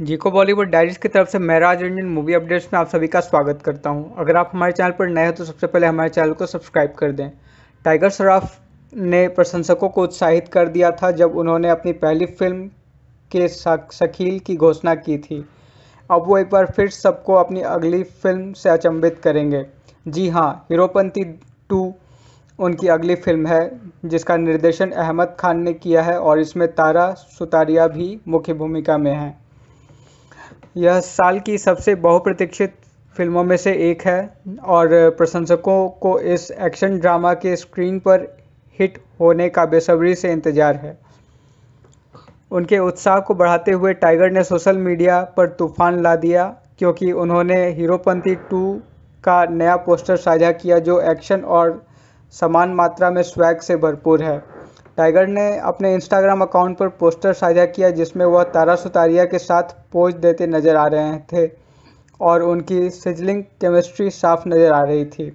जीको बॉलीवुड डायरीज की तरफ से राज रंजन मूवी अपडेट्स में आप सभी का स्वागत करता हूं। अगर आप हमारे चैनल पर नए हैं तो सबसे पहले हमारे चैनल को सब्सक्राइब कर दें टाइगर श्रॉफ ने प्रशंसकों को उत्साहित कर दिया था जब उन्होंने अपनी पहली फिल्म के शकील की घोषणा की थी अब वो एक बार फिर सबको अपनी अगली फिल्म से अचंभित करेंगे जी हाँ हीरोपंथी टू उनकी अगली फिल्म है जिसका निर्देशन अहमद खान ने किया है और इसमें तारा सुतारिया भी मुख्य भूमिका में हैं यह साल की सबसे बहुप्रतीक्षित फिल्मों में से एक है और प्रशंसकों को इस एक्शन ड्रामा के स्क्रीन पर हिट होने का बेसब्री से इंतज़ार है उनके उत्साह को बढ़ाते हुए टाइगर ने सोशल मीडिया पर तूफान ला दिया क्योंकि उन्होंने हीरोपंथी टू का नया पोस्टर साझा किया जो एक्शन और समान मात्रा में स्वैग से भरपूर है टाइगर ने अपने इंस्टाग्राम अकाउंट पर पोस्टर साझा किया जिसमें वह तारा सुतारिया के साथ पोज देते नजर आ रहे थे और उनकी सिजलिंग केमिस्ट्री साफ नजर आ रही थी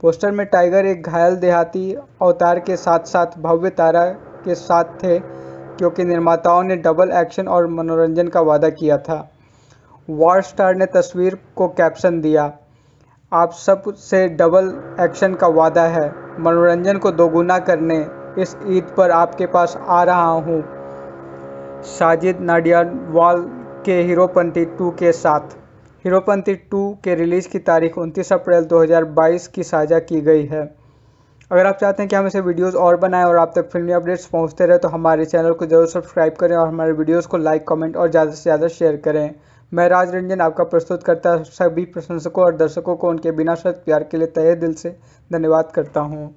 पोस्टर में टाइगर एक घायल देहाती अवतार के साथ साथ भव्य तारा के साथ थे क्योंकि निर्माताओं ने डबल एक्शन और मनोरंजन का वादा किया था वॉर स्टार ने तस्वीर को कैप्शन दिया आप सब से डबल एक्शन का वादा है मनोरंजन को दोगुना करने इस ईद पर आपके पास आ रहा हूँ साजिद वाल के हीरोपंथी टू के साथ हीरोपंथी टू के रिलीज़ की तारीख 29 अप्रैल 2022 की साझा की गई है अगर आप चाहते हैं कि हम इसे वीडियोस और बनाएं और आप तक फिल्मी अपडेट्स पहुंचते रहे तो हमारे चैनल को जरूर सब्सक्राइब करें और हमारे वीडियोस को लाइक कमेंट और ज़्यादा से ज़्यादा शेयर करें मैं राज रंजन आपका प्रस्तुत करता सभी प्रशंसकों और दर्शकों को उनके बिना शर्त प्यार के लिए तय दिल से धन्यवाद करता हूँ